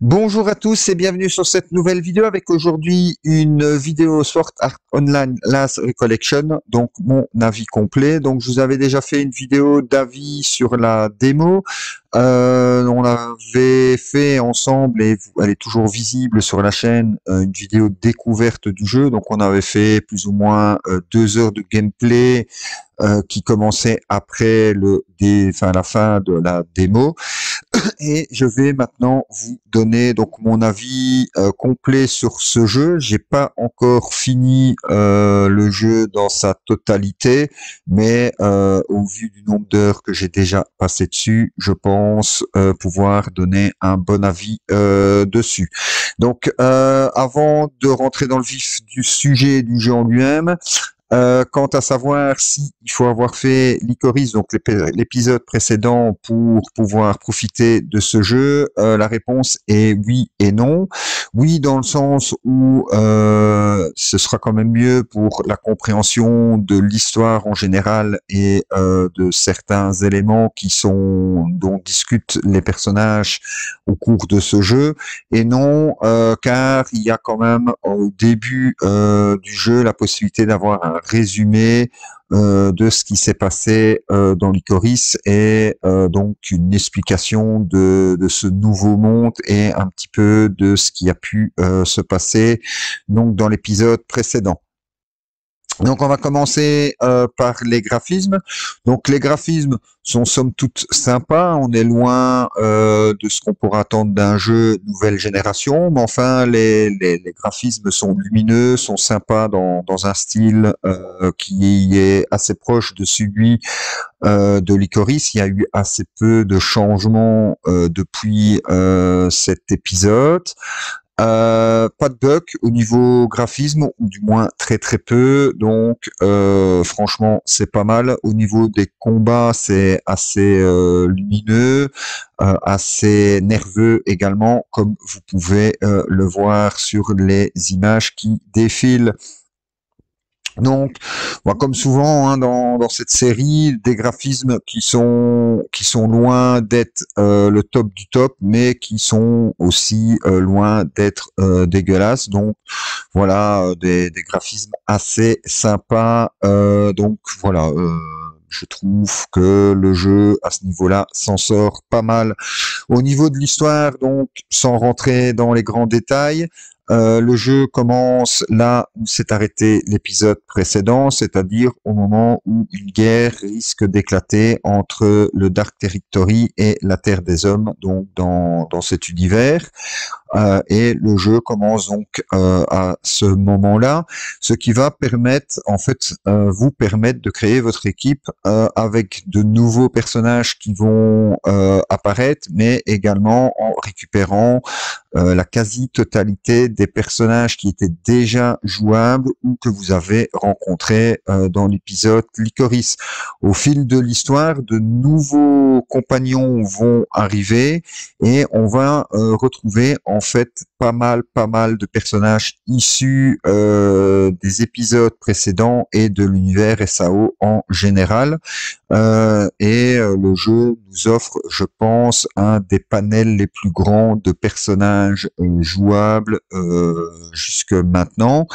Bonjour à tous et bienvenue sur cette nouvelle vidéo avec aujourd'hui une vidéo Sword Art Online Last Recollection, donc mon avis complet. Donc je vous avais déjà fait une vidéo d'avis sur la démo. Euh, on avait fait ensemble, et elle est toujours visible sur la chaîne, euh, une vidéo découverte du jeu. Donc on avait fait plus ou moins euh, deux heures de gameplay euh, qui commençait après le, dé, enfin, la fin de la démo. Et je vais maintenant vous donner donc mon avis complet sur ce jeu. J'ai pas encore fini le jeu dans sa totalité, mais au vu du nombre d'heures que j'ai déjà passé dessus, je pense euh, pouvoir donner un bon avis euh, dessus. Donc, euh, avant de rentrer dans le vif du sujet du jeu en lui-même, euh, quant à savoir si il faut avoir fait l'Icoris, donc l'épisode précédent, pour pouvoir profiter de ce jeu, euh, la réponse est oui et non. Oui, dans le sens où euh, ce sera quand même mieux pour la compréhension de l'histoire en général et de certains éléments qui sont dont discutent les personnages au cours de ce jeu. Et non, car il y a quand même au début du jeu la possibilité d'avoir un résumé euh, de ce qui s'est passé euh, dans l'Icoris et euh, donc une explication de, de, ce nouveau monde et un petit peu de ce qui a pu se passer donc dans l'épisode précédent. Donc on va commencer euh, par les graphismes. Donc les graphismes sont somme toute sympas, on est loin euh, de ce qu'on pourrait attendre d'un jeu nouvelle génération, mais enfin les, graphismes sont lumineux, sont sympas dans, un style euh, qui est assez proche de celui de Licoris. Il y a eu assez peu de changements depuis cet épisode. Euh, pas de bug au niveau graphisme, ou du moins très très peu. Donc euh, franchement, c'est pas mal. Au niveau des combats, c'est assez euh, lumineux, assez nerveux également, comme vous pouvez le voir sur les images qui défilent. Donc, comme souvent hein, dans, cette série, des graphismes qui sont qui sont loin d'être euh, le top du top, mais qui sont aussi euh, loin d'être euh, dégueulasses. Donc, voilà, des, des, graphismes assez sympas. donc, voilà je trouve que le jeu à ce niveau-là s'en sort pas mal. Au niveau de l'histoire, donc sans rentrer dans les grands détails, euh, le jeu commence là où s'est arrêté l'épisode précédent, c'est-à-dire au moment où une guerre risque d'éclater entre le Dark Territory et la Terre des Hommes, donc dans, dans cet univers. Euh, et le jeu commence donc euh, à ce moment-là, ce qui va permettre, en fait, euh, vous permettre de créer votre équipe avec de nouveaux personnages qui vont apparaître, mais également en récupérant la quasi-totalité des personnages qui étaient déjà jouables ou que vous avez rencontrés dans l'épisode Licorice. Au fil de l'histoire, de nouveaux compagnons vont arriver et on va retrouver en en fait pas mal, pas mal de personnages issus euh, des épisodes précédents et de l'univers SAO en général. Euh, et euh, le jeu nous offre, je pense, un des panels les plus grands de personnages jouables jusque maintenant.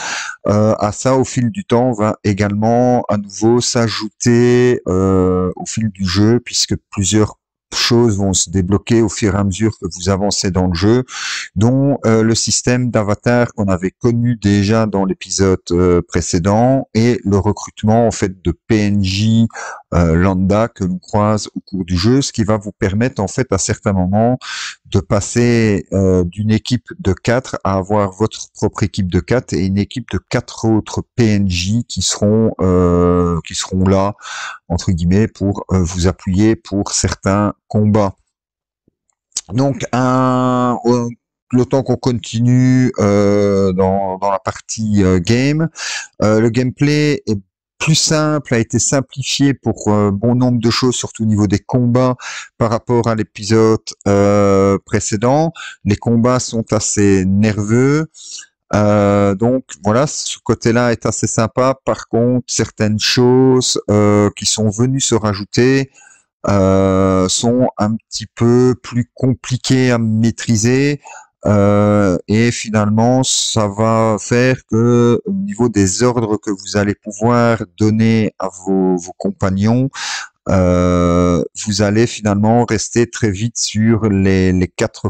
à ça, au fil du temps, va également à nouveau s'ajouter au fil du jeu, puisque plusieurs choses vont se débloquer au fur et à mesure que vous avancez dans le jeu, dont euh, le système d'avatar qu'on avait connu déjà dans l'épisode euh, précédent et le recrutement en fait de PNJ euh, lambda que l'on croise au cours du jeu, ce qui va vous permettre en fait à certains moments de passer euh, d'une équipe de 4 à avoir votre propre équipe de 4 et une équipe de quatre autres PNJ qui seront euh, qui seront là entre guillemets pour vous appuyer pour certains combats. Donc un, le temps qu'on continue dans, la partie game, le gameplay est plus simple, a été simplifié pour euh, bon nombre de choses, surtout au niveau des combats par rapport à l'épisode euh, précédent. Les combats sont assez nerveux. Euh, donc voilà, ce côté-là est assez sympa. Par contre, certaines choses qui sont venues se rajouter sont un petit peu plus compliquées à maîtriser. Euh, et finalement, ça va faire que au niveau des ordres que vous allez pouvoir donner à vos, vos compagnons, euh, vous allez finalement rester très vite sur les, quatre,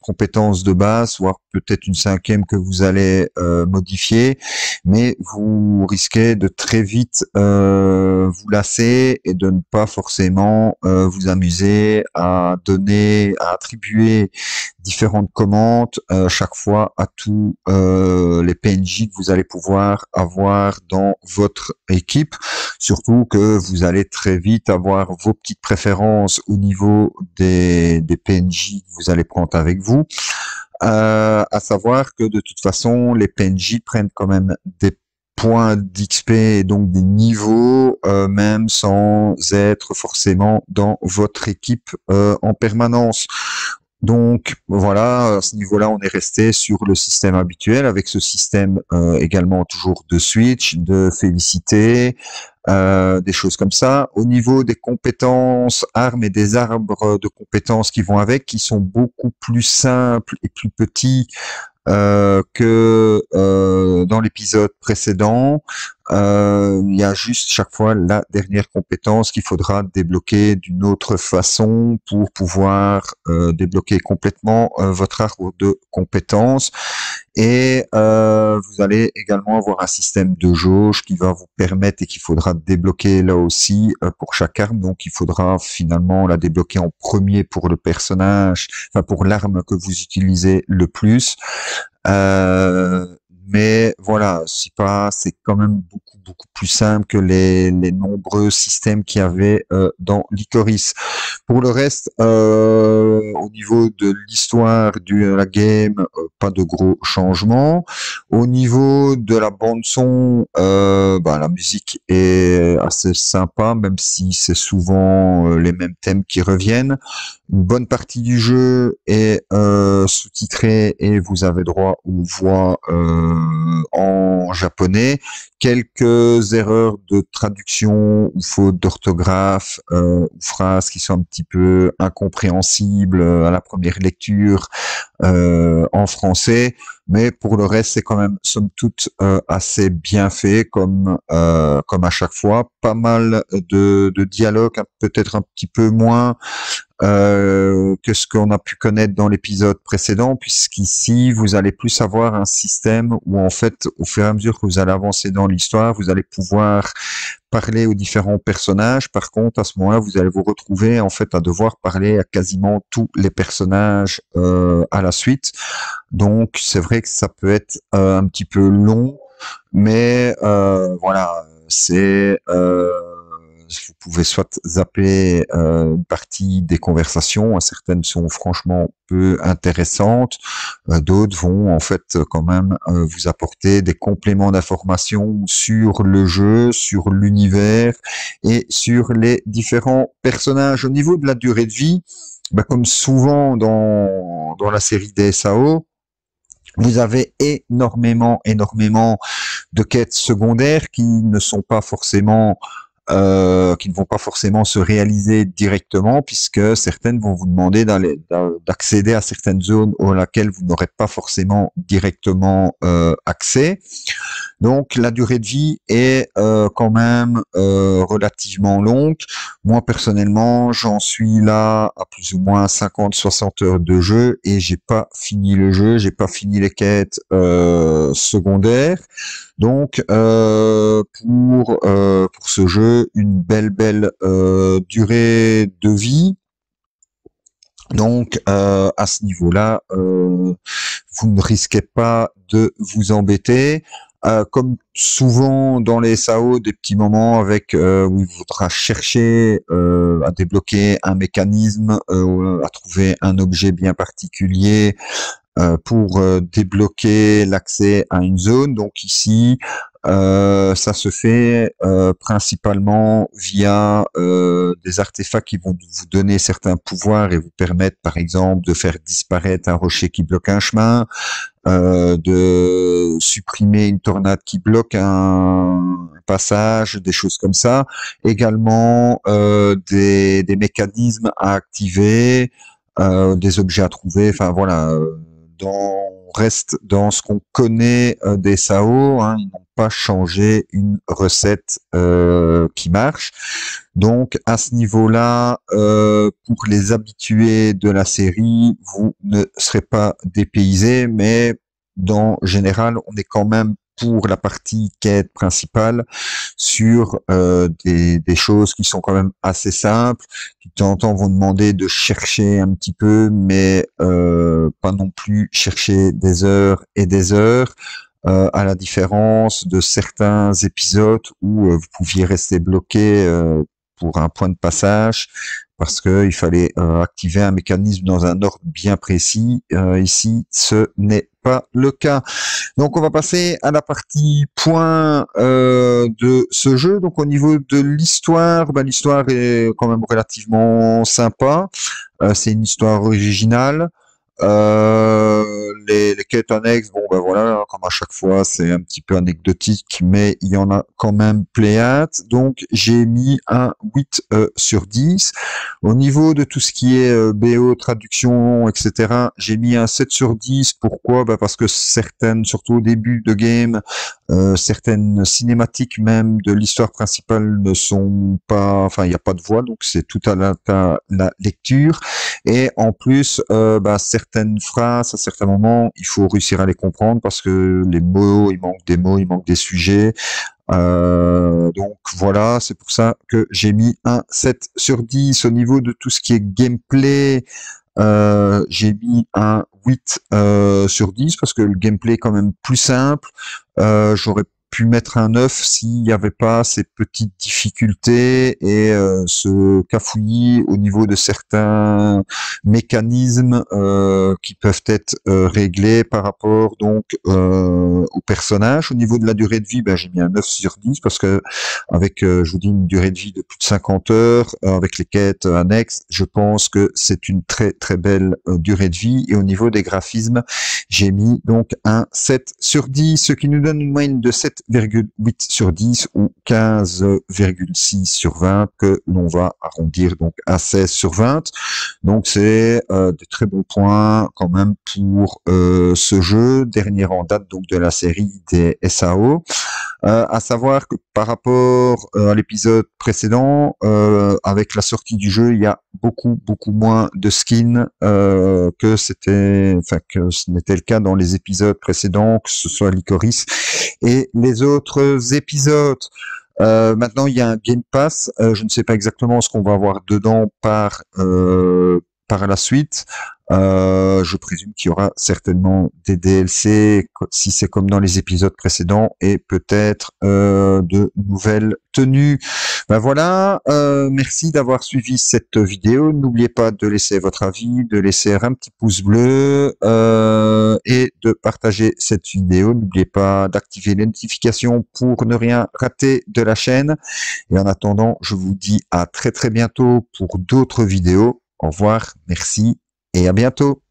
compétences de base, voire peut-être une cinquième que vous allez euh, modifier, mais vous risquez de très vite euh, vous lasser et de ne pas forcément vous amuser à donner, à attribuer différentes commandes chaque fois à tous les PNJ que vous allez pouvoir avoir dans votre équipe, surtout que vous allez très vite avoir vos petites préférences au niveau des, PNJ que vous allez prendre avec vous. Euh, à savoir que de toute façon, les PNJ prennent quand même des points d'XP et donc des niveaux, euh, même sans être forcément dans votre équipe euh, en permanence. Donc voilà, à ce niveau-là, on est resté sur le système habituel, avec ce système euh, également toujours de switch, de félicité, euh, des choses comme ça. Au niveau des compétences, armes et des arbres de compétences qui vont avec, qui sont beaucoup plus simples et plus petits euh, que dans l'épisode précédent. Euh, il y a juste chaque fois la dernière compétence qu'il faudra débloquer d'une autre façon pour pouvoir euh, débloquer complètement euh, votre arbre de compétence Et vous allez également avoir un système de jauge qui va vous permettre et qu'il faudra débloquer là aussi pour chaque arme. Donc il faudra finalement la débloquer en premier pour le personnage, enfin pour l'arme que vous utilisez le plus. Euh, mais voilà, pas, c'est quand même beaucoup, beaucoup plus simple que les, nombreux systèmes qu'il y avait euh, dans Licoris. Pour le reste, euh, au niveau de l'histoire de la game, euh, pas de gros changements. Au niveau de la bande-son, bah, la musique est assez sympa, même si c'est souvent les mêmes thèmes qui reviennent. Une bonne partie du jeu est sous-titrée et vous avez droit aux voix. Euh, en japonais, quelques erreurs de traduction ou fautes d'orthographe euh, ou phrases qui sont un petit peu incompréhensibles euh, à la première lecture en français, mais pour le reste c'est quand même somme toute assez bien fait comme comme à chaque fois, pas mal de, de dialogues, hein, peut-être un petit peu moins euh, que ce qu'on a pu connaître dans l'épisode précédent, puisqu'ici, vous allez plus avoir un système où, en fait, au fur et à mesure que vous allez avancer dans l'histoire, vous allez pouvoir parler aux différents personnages. Par contre, à ce moment-là, vous allez vous retrouver en fait à devoir parler à quasiment tous les personnages euh, à la suite. Donc, c'est vrai que ça peut être euh, un petit peu long, mais euh, voilà, c'est euh, vous pouvez soit zapper euh, une partie des conversations, hein, certaines sont franchement peu intéressantes, euh, d'autres vont en fait quand même euh, vous apporter des compléments d'informations sur le jeu, sur l'univers et sur les différents personnages. Au niveau de la durée de vie, bah, comme souvent dans, dans la série des SAO, vous avez énormément, énormément de quêtes secondaires qui ne sont pas forcément euh, qui ne vont pas forcément se réaliser directement, puisque certaines vont vous demander d'accéder à certaines zones auxquelles vous n'aurez pas forcément directement euh, accès. Donc la durée de vie est euh, quand même relativement longue. Moi personnellement, j'en suis là à plus ou moins 50-60 heures de jeu et j'ai pas fini le jeu, j'ai pas fini les quêtes secondaires. Donc euh, pour, euh, pour ce jeu, une belle belle euh, durée de vie. Donc à ce niveau-là, vous ne risquez pas de vous embêter. comme souvent dans les SAO, des petits moments avec où il faudra chercher à débloquer un mécanisme, à trouver un objet bien particulier, euh, pour euh, débloquer l'accès à une zone. Donc ici, euh, ça se fait principalement via des artefacts qui vont vous donner certains pouvoirs et vous permettre, par exemple, de faire disparaître un rocher qui bloque un chemin, de supprimer une tornade qui bloque un passage, des choses comme ça. Également, des, des, mécanismes à activer, des objets à trouver, enfin voilà on reste dans ce qu'on connaît euh, des SAO. Hein. ils n'ont pas changé une recette euh, qui marche. Donc à ce niveau-là, euh, pour les habitués de la série, vous ne serez pas dépaysés, mais dans général, on est quand même pour la partie quête principale sur euh, des, des, choses qui sont quand même assez simples, qui de temps en temps vont demander de chercher un petit peu, mais euh, pas non plus chercher des heures et des heures. Euh, à la différence de certains épisodes où euh, vous pouviez rester bloqué euh, pour un point de passage, parce qu'il fallait euh, activer un mécanisme dans un ordre bien précis. Euh, ici, ce n'est pas le cas. Donc on va passer à la partie point euh, de ce jeu. Donc au niveau de l'histoire, ben, l'histoire est quand même relativement sympa. c'est une histoire originale. Euh, les, les, quêtes annexes, bon ben voilà, hein, comme à chaque fois, c'est un petit peu anecdotique, mais il y en a quand même pléates Donc j'ai mis un 8 euh, sur 10. Au niveau de tout ce qui est euh, BO, traduction, etc., j'ai mis un 7 sur 10. Pourquoi ben Parce que certaines, surtout au début de game, certaines cinématiques même de l'histoire principale ne sont pas, enfin il n'y a pas de voix, donc c'est tout à la, la lecture. Et en plus, ben, certaines certaines phrases, à certains moments, il faut réussir à les comprendre parce que les mots, il manque des mots, il manque des sujets. Euh, donc voilà, c'est pour ça que j'ai mis un 7 sur 10 au niveau de tout ce qui est gameplay. Euh, j'ai mis un 8 euh, sur 10 parce que le gameplay est quand même plus simple. J'aurais mettre un 9 s'il n'y avait pas ces petites difficultés et euh, ce cafouillis au niveau de certains mécanismes euh, qui peuvent être euh, réglés par rapport donc au personnage. Au niveau de la durée de vie, ben, j'ai mis un 9 sur 10 parce que avec, je vous dis, une durée de vie de plus de 50 heures, avec les quêtes annexes, je pense que c'est une très très belle durée de vie. Et au niveau des graphismes, j'ai mis donc un 7 sur 10, ce qui nous donne une moyenne de 7 8 sur 10 ou 15,6 sur 20 que l'on va arrondir donc à 16 sur 20. Donc c'est euh, de très bons points quand même pour euh, ce jeu, dernier en date donc de la série des SAO. Euh, à savoir que par rapport euh, à l'épisode précédent, euh, avec la sortie du jeu, il y a beaucoup beaucoup moins de skins euh, que c'était, enfin que ce n'était le cas dans les épisodes précédents, que ce soit Licorice et les autres épisodes. Euh, maintenant, il y a un Game Pass. je ne sais pas exactement ce qu'on va avoir dedans par euh, par la suite. Euh, je présume qu'il y aura certainement des DLC, si c'est comme dans les épisodes précédents, et peut-être euh, de nouvelles tenues. Ben voilà, euh, merci d'avoir suivi cette vidéo. N'oubliez pas de laisser votre avis, de laisser un petit pouce bleu et de partager cette vidéo. N'oubliez pas d'activer les notifications pour ne rien rater de la chaîne. Et en attendant, je vous dis à très très bientôt pour d'autres vidéos. Au revoir, merci et à bientôt.